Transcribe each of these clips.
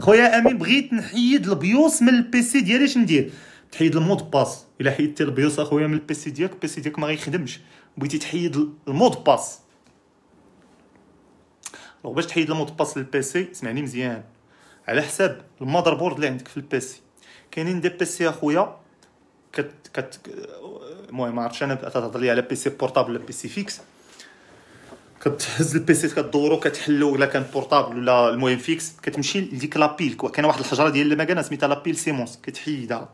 خويا امين بغيت نحيد البيوس من البيسي ديالي اش ندير تحيد المود باس الا حيدتي البيوس اخويا من البيسي ديالك البيسي ديالك ما غيخدمش بغيتي تحيد المود باس لو باش تحيد المود باس للبيسي سمعني مزيان على حساب المادر بورد اللي عندك في البيسي كاينين دي بيسي اخويا كت كت المهم ما عرفتش انا تهضر لي على بيسي بورتابل ولا بيسي فيكس كتهز البيسي كدورو كتحلو الا كان بورطابل ولا المهم فيكس كتمشي لديك لابيل كاين واحد الحجره ديال المكان سميتها لابيل سيمونس كتحيدها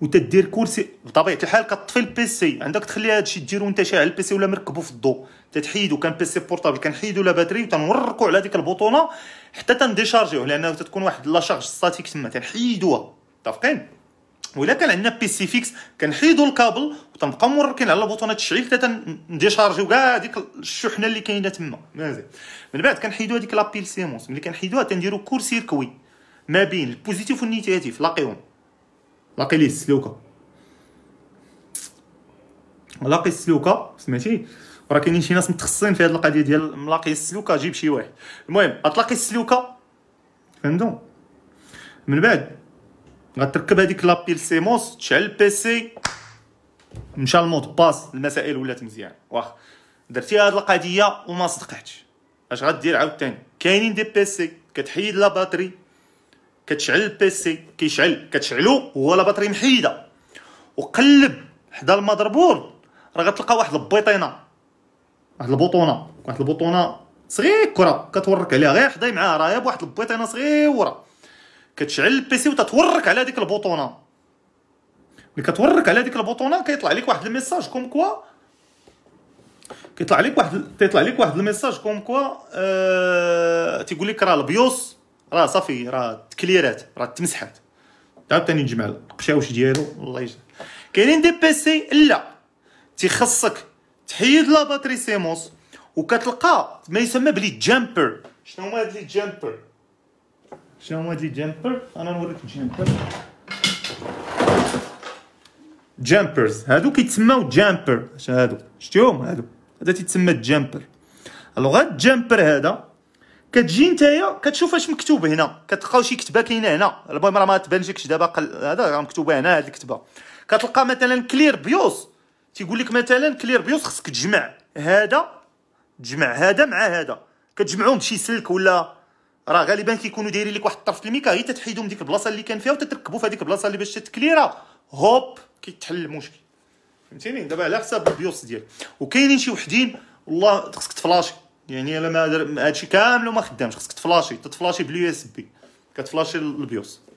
وتدير كرسي بطبيعه الحال كطفي البيسي عندك تخلي هادشي ديرو وانت شاعل البيسي ولا مركبو في الضو تتحيدو كان بيسي بورطابل كنحيدو لا باتري وتنوركو على ديك البوطونه حتى تنديشارجيوه لانه تتكون واحد لا شارج ستاتيك تما تنحيدوها متفقين ولا كان عندنا بي سي فيكس كنحيدوا الكابل تنبقاو مركين على بوطونات التشغيل حتى تنديشارجيو كاع هذيك الشحنه اللي كاينه تما من بعد كنحيدوا هذيك لابيل سيمونس ملي كنحيدوها تنديروا كور سيركوي ما بين البوزيتيف والنيجاتيف لاقيهم لاقي ليه السلوكه لاقي السلوكه سمعتي راه كاينين شي ناس متخصصين في هذه القضيه ديال ملاقي السلوكه جيب شي واحد المهم غتلاقي السلوكه فهمتو من بعد غتركب هذيك لابيل سيموس تشعل البيسي مشى المود باس المسائل ولات مزيان واخ درتي هاد القضيه وما صدقتش اش غدير عاوتاني كاينين دي بيسي كتحيد لا باتري كتشعل البيسي كيشعل كتشعلو هو لا باتري محيده وقلب حدا المذر راه غتلقى واحد البيطينه واحد البطونه واحد البطونه صغيره كره كتورك عليها غير حدا معاها راه بواحد البيطينه صغيره كتشعل البيسي وتتورك على هذيك البوطونه ملي كتورك على هذيك البوطونه كيطلع لك واحد الميساج كوم كوا كيطلع لك واحد تيطلع لك واحد الميساج كوم كوا أه... تيقول لك راه البيوس راه صافي راه تكليرات راه تمسحات عاوتاني نجمع القشاوش ديالو الله يجزاه كاينين دي بيسي لا تيخصك تحيد لا باتري سيموس وكتلقى ما يسمى بلي جامبر شنو هما هاد لي جامبر شلون اجي جمبر انا نوريك جمبر جامبرز هادو كيتسماو جامبر اش هادو شتيهم هادو هذا تيتسمى جامبر الوغ جامبر الجامبر هذا كتجي نتايا كتشوف اش مكتوب هنا كتلقاو شي كتبه كاينه هنا المهم راه ما تبانش لكش دابا هذا راه مكتوبه هنا هاد الكتبه كتلقى مثلا كلير بيوس تيقول لك مثلا كلير بيوس خصك تجمع هذا تجمع هذا مع هذا كتجمعهم بشي سلك ولا راه غالبا كيكونوا دايرين لك واحد الطرف الميكا هي تتحيدو من ديك البلاصه اللي كان فيها وتتركبوا في هذيك البلاصه اللي باش تتكليرا هوب كيتحل المشكل فهمتيني دابا على حساب البيوس ديالك وكاينين شي وحدين والله خصك تفلاشي يعني الا ما هادشي كامل وما خدامش خصك تفلاشي تتفلاشي باليو اس بي كتفلاشي البيوس